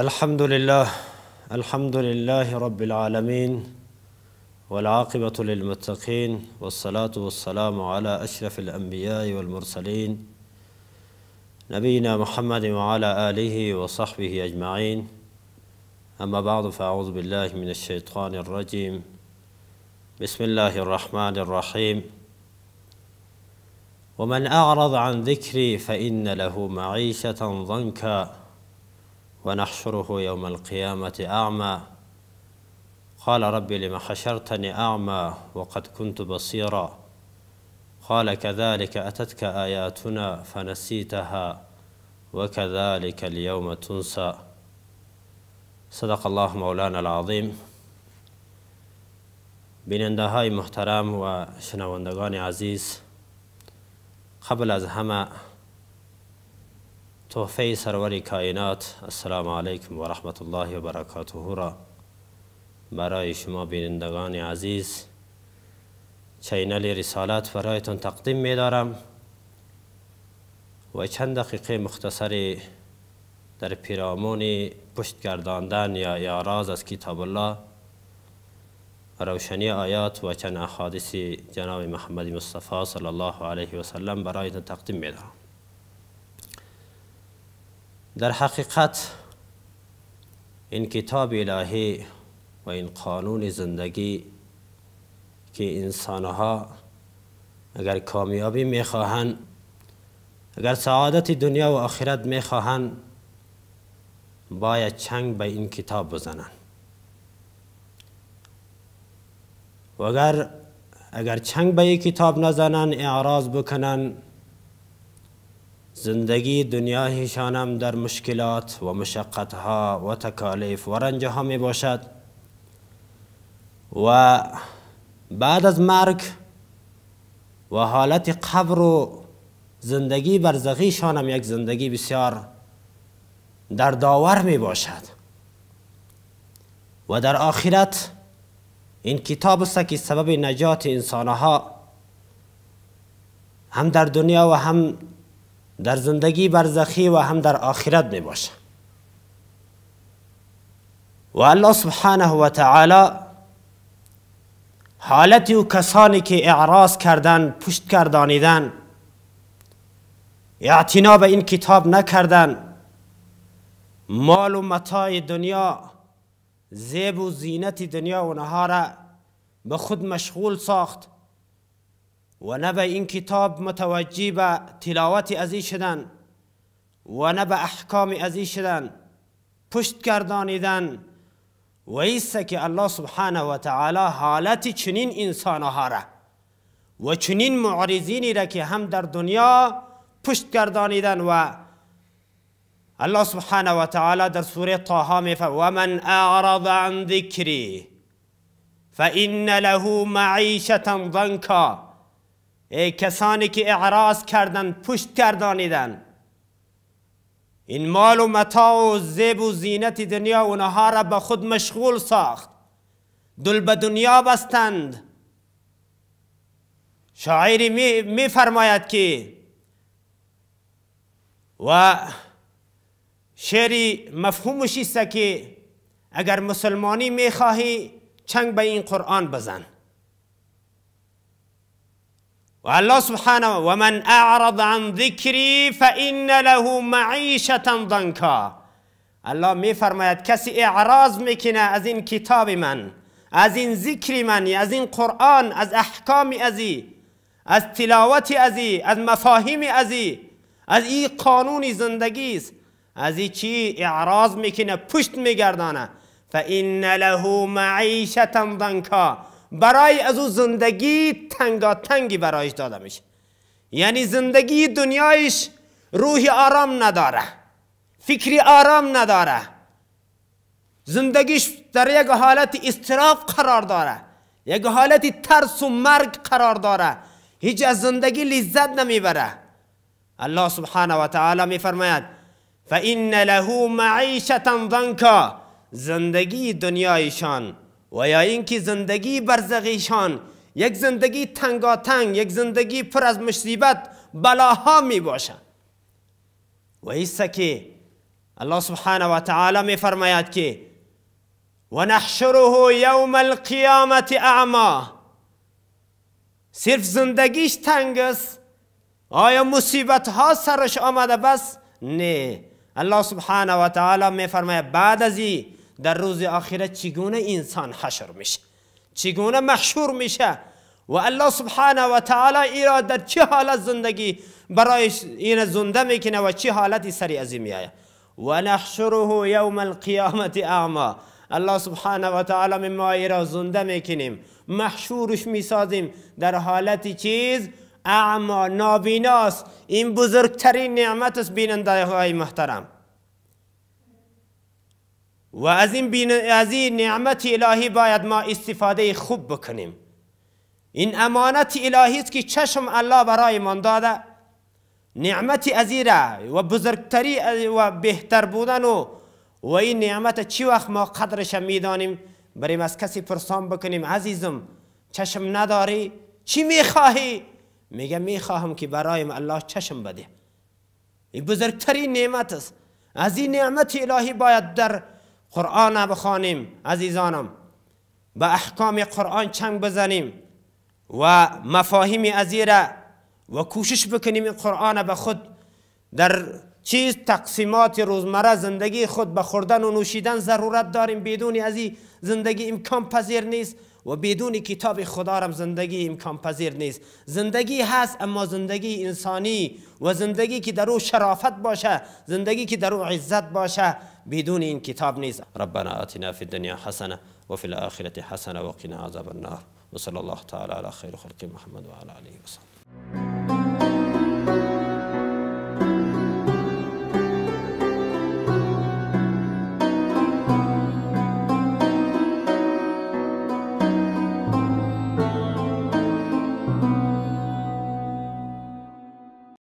الحمد لله الحمد لله رب العالمين والعاقبة للمتقين والصلاة والسلام على أشرف الأنبياء والمرسلين نبينا محمد وعلى آله وصحبه أجمعين أما بعد فأعوذ بالله من الشيطان الرجيم بسم الله الرحمن الرحيم ومن أعرض عن ذكري فإن له معيشة ضنكا ونحشره يوم القيامة أعمى قال ربي لم حشرتني أعمى وقد كنت بصيرا قال كذلك أتتك آياتنا فنسيتها وكذلك اليوم تنسى صدق الله مولانا العظيم بیننده های محترم و عزيز قبل از همه تحفه سروری کائنات السلام علیکم و رحمت الله و برکاته را برای شما بینندگان عزیز چینل رسالت برایتان تقدیم می دارم و چند دقیقه مختصری در پیرامون پشت گرداندن یا اعراض از کتاب الله روشنی آیات و چند احادیث جناب محمد مصطفی صلی الله علیه و سلم برایتان تقدیم می دارم در حقیقت این کتاب الهی و این قانون زندگی که انسانها اگر کامیابی میخواهند اگر سعادت دنیا و آخرت میخواهند باید چنگ به این کتاب بزنند و اگر اگر چنگ به این کتاب نزنند اعراض بکنن زندگی دنیایشان هم در مشکلات و مشقتها و تکالیف و رنجها می باشد و بعد از مرگ و حالت قبر و زندگی برزخیشانم هم یک زندگی بسیار در داور می باشد و در آخرت این کتاب است که سبب نجات انسانها هم در دنیا و هم در زندگی برزخی و هم در آخرت می باشه و الله سبحانه و تعالی حالتی و کسانی که اعراض کردن پشت کردانیدن اعتنا به این کتاب نکردن مال و متاع دنیا زیب و زینت دنیا و نهاره به خود مشغول ساخت و نه به این کتاب متوجه به تلاوت از شدن و نه به احکام از شدن پشت گردانیدن و ایسته که الله سبحانه و تعالی حالت چنین انسانها را و چنین معرضینی را که هم در دنیا پشت گردانیدن و الله سبحانه و تعالی در سوره طه و من اعرض عن ذکری فان له معیشة ضنکا ای کسانی که اعراض کردن پشت کردانیدن، این مال و متاع و زیب و زینت دنیا اونها را به خود مشغول ساخت دل به دنیا بستند شاعری می, می که و شعری مفهومش است که اگر مسلمانی میخواهی چنگ به این قرآن بزن والله سبحانه ومن أعرض عن ذكري فإن له معيشة ضنكا الله میفرماید کسی اعراض میکنه از این کتاب من از این ذکر من از این قرآن از احکام ازی از تلاوت ازی از مفاهیم ازی از این قانون زندگی است از این چی اعراض میکنه پشت میگردانه فإن له مَعِيشَةً ضَنْكَا برای از او زندگی تنگاتنگی برایش داده میشه یعنی زندگی دنیایش روحی آرام نداره فکری آرام نداره زندگیش در یک حالت استراف قرار داره یک حالت ترس و مرگ قرار داره هیچ از زندگی لذت نمیبره الله سبحانه و تعالی میفرماید فَإِنَّ لَهُ مَعِيشَةً ونکا زندگی دنیایشان و یا اینکه زندگی برزخیشان یک زندگی تنگاتنگ یک زندگی پر از مصیبت بلاها می باشد و ایسته که الله سبحانه و تعالی می فرماید که و نحشره یوم القیامت اعما صرف زندگیش تنگ است آیا مصیبت ها سرش آمده بس نه الله سبحانه و تعالی می فرماید بعد از این در روز آخرت چگونه انسان حشر میشه چگونه محشور میشه و الله سبحانه و تعالی ای را در چه حالت زندگی برای این زنده میکنه و چه حالتی سری از میایه و نحشره یوم القیامت اعما الله سبحانه و تعالی ما ای را زنده میکنیم محشورش میسازیم در حالتی چیز اعما نابیناست این بزرگترین نعمت است بیننده های محترم و از این, نعمت الهی باید ما استفاده خوب بکنیم این امانت الهی است که چشم الله برای من داده نعمت عزیزه و بزرگتری و بهتر بودن و و این نعمت چی وقت ما قدرش میدانیم بریم از کسی پرسان بکنیم عزیزم چشم نداری چی میخواهی میگه میخواهم که برایم الله چشم بده این بزرگتری نعمت است از این نعمت الهی باید در قرآن بخوانیم عزیزانم به احکام قرآن چنگ بزنیم و مفاهیم ازیره و کوشش بکنیم این قرآن به خود در چیز تقسیمات روزمره زندگی خود به خوردن و نوشیدن ضرورت داریم بدون از این زندگی امکان پذیر نیست و بدون کتاب خدا هم زندگی امکان پذیر نیست زندگی هست اما زندگی انسانی و زندگی که در او شرافت باشه زندگی که در او عزت باشه بدون كتاب نيزة ربنا آتنا في الدنيا حسنة وفي الآخرة حسنة وقنا عذاب النار وصلى الله تعالى على خير خلق محمد وعلى آله وصحبه